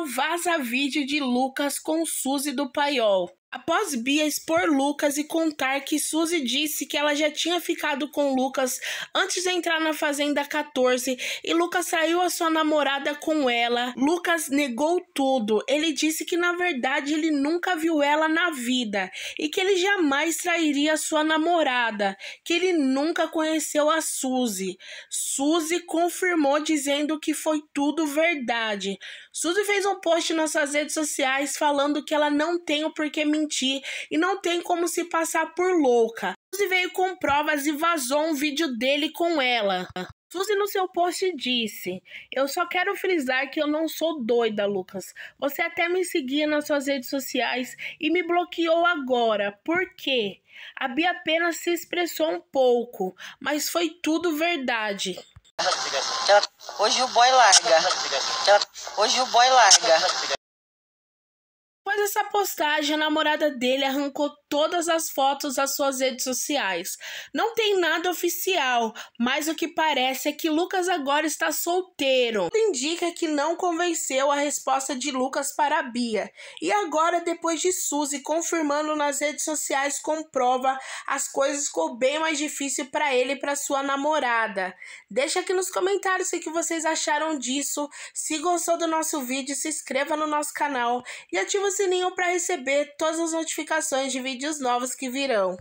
canal vaza vídeo de Lucas com Suzy do Paiol. Após Bia expor Lucas e contar que Suzy disse que ela já tinha ficado com Lucas antes de entrar na Fazenda 14 e Lucas saiu a sua namorada com ela, Lucas negou tudo. Ele disse que na verdade ele nunca viu ela na vida e que ele jamais trairia sua namorada, que ele nunca conheceu a Suzy. Suzy confirmou dizendo que foi tudo verdade. Suzy fez um post nas suas redes sociais falando que ela não tem o porquê me mentir e não tem como se passar por louca. Suzy veio com provas e vazou um vídeo dele com ela. Suzy no seu post disse: Eu só quero frisar que eu não sou doida, Lucas. Você até me seguia nas suas redes sociais e me bloqueou agora. Por quê? A Bia apenas se expressou um pouco, mas foi tudo verdade. Hoje o boy larga. Hoje o boy larga dessa postagem, a namorada dele arrancou todas as fotos às suas redes sociais. Não tem nada oficial, mas o que parece é que Lucas agora está solteiro. Tudo indica que não convenceu a resposta de Lucas para a Bia. E agora, depois de Suzy confirmando nas redes sociais com prova, as coisas ficou bem mais difícil para ele e para sua namorada. Deixa aqui nos comentários o que vocês acharam disso. Se gostou do nosso vídeo, se inscreva no nosso canal e ative o sininho para receber todas as notificações de vídeos vídeos novos que virão.